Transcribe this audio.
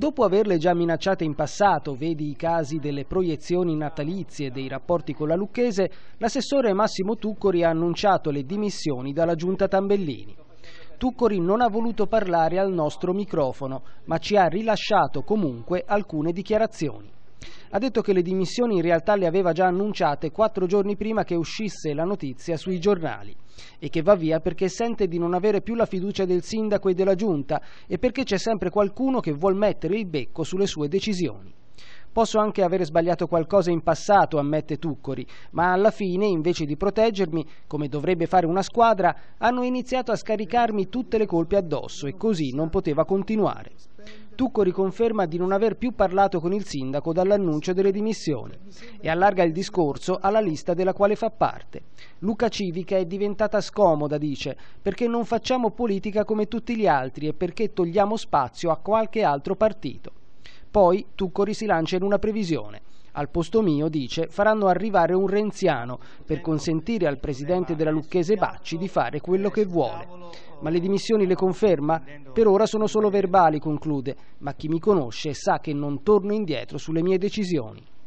Dopo averle già minacciate in passato, vedi i casi delle proiezioni natalizie e dei rapporti con la Lucchese, l'assessore Massimo Tuccori ha annunciato le dimissioni dalla giunta Tambellini. Tuccori non ha voluto parlare al nostro microfono, ma ci ha rilasciato comunque alcune dichiarazioni ha detto che le dimissioni in realtà le aveva già annunciate quattro giorni prima che uscisse la notizia sui giornali e che va via perché sente di non avere più la fiducia del sindaco e della giunta e perché c'è sempre qualcuno che vuol mettere il becco sulle sue decisioni. Posso anche aver sbagliato qualcosa in passato, ammette Tuccori, ma alla fine, invece di proteggermi, come dovrebbe fare una squadra, hanno iniziato a scaricarmi tutte le colpe addosso e così non poteva continuare. Tuccori conferma di non aver più parlato con il sindaco dall'annuncio delle dimissioni e allarga il discorso alla lista della quale fa parte. Luca Civica è diventata scomoda, dice, perché non facciamo politica come tutti gli altri e perché togliamo spazio a qualche altro partito. Poi Tucco lancia in una previsione. Al posto mio, dice, faranno arrivare un renziano per eh, consentire al eh, presidente eh, della Lucchese Bacci di fare quello che vuole. Ma le dimissioni le conferma? Per ora sono solo verbali, conclude, ma chi mi conosce sa che non torno indietro sulle mie decisioni.